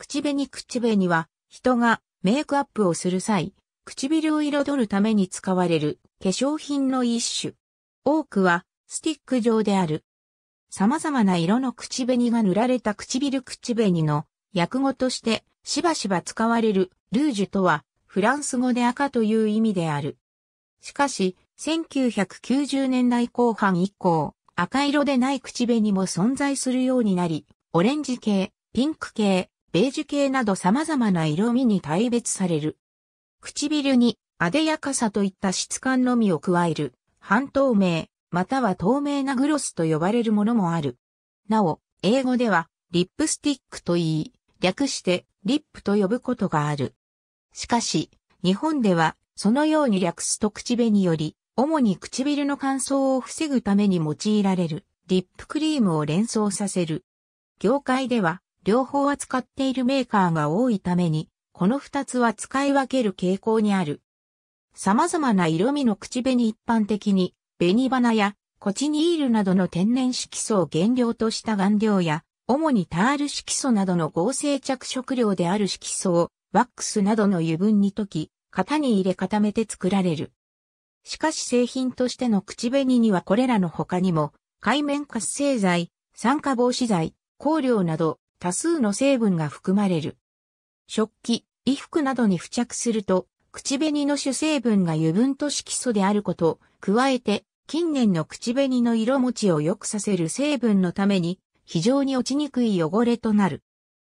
口紅口紅は、人がメイクアップをする際、唇を彩るために使われる化粧品の一種。多くはスティック状である。様々な色の口紅が塗られた唇口紅の訳語としてしばしば使われるルージュとはフランス語で赤という意味である。しかし、1990年代後半以降、赤色でない口紅も存在するようになり、オレンジ系、ピンク系、ベージュ系など様々な色味に大別される。唇に、あでやかさといった質感のみを加える、半透明、または透明なグロスと呼ばれるものもある。なお、英語では、リップスティックと言い、略して、リップと呼ぶことがある。しかし、日本では、そのように略すと口紅より、主に唇の乾燥を防ぐために用いられる、リップクリームを連想させる。業界では、両方扱っているメーカーが多いために、この二つは使い分ける傾向にある。様々な色味の口紅一般的に、紅花やコチニールなどの天然色素を原料とした顔料や、主にタール色素などの合成着色料である色素をワックスなどの油分に溶き、型に入れ固めて作られる。しかし製品としての口紅にはこれらの他にも、海面活性剤、酸化防止剤、香料など多数の成分が含まれる。食器、衣服などに付着すると、口紅の主成分が油分と色素であること、加えて、近年の口紅の色持ちを良くさせる成分のために、非常に落ちにくい汚れとなる。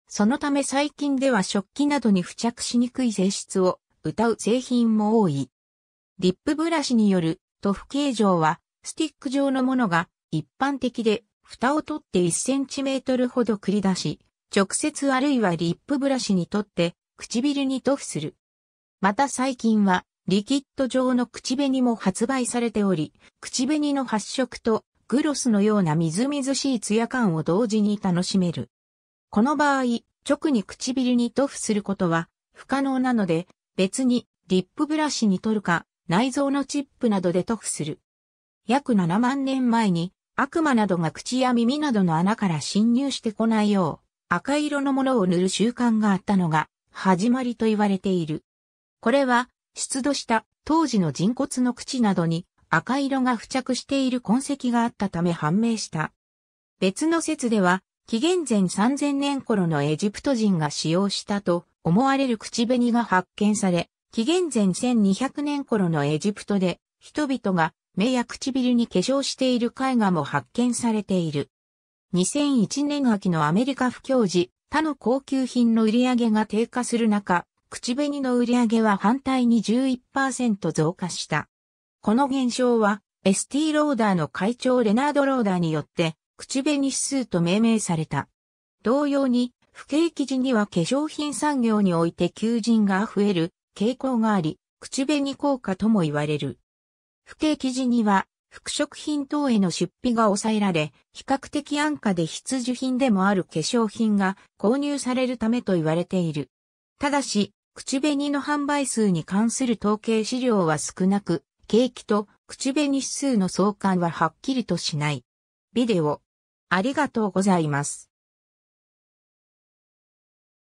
そのため最近では食器などに付着しにくい性質を歌う製品も多い。リップブラシによる塗布形状はスティック状のものが一般的で蓋を取って1センチメートルほど繰り出し、直接あるいはリップブラシにとって唇に塗布する。また最近はリキッド状の口紅も発売されており、口紅の発色とグロスのようなみずみずしいツヤ感を同時に楽しめる。この場合、直に唇に塗布することは不可能なので、別にリップブラシに取るか内臓のチップなどで塗布する。約7万年前に悪魔などが口や耳などの穴から侵入してこないよう、赤色のものを塗る習慣があったのが、始まりと言われている。これは、出土した当時の人骨の口などに赤色が付着している痕跡があったため判明した。別の説では、紀元前3000年頃のエジプト人が使用したと思われる口紅が発見され、紀元前1200年頃のエジプトで人々が目や唇に化粧している絵画も発見されている。2001年秋のアメリカ不況時、他の高級品の売り上げが低下する中、口紅の売り上げは反対に11%増加した。この現象は、ST ローダーの会長レナード・ローダーによって、口紅指数と命名された。同様に、不景気時には化粧品産業において求人が増える傾向があり、口紅効果とも言われる。不景気時には、服飾品等への出費が抑えられ、比較的安価で必需品でもある化粧品が購入されるためと言われている。ただし、口紅の販売数に関する統計資料は少なく、景気と口紅指数の相関ははっきりとしない。ビデオ。ありがとうございます。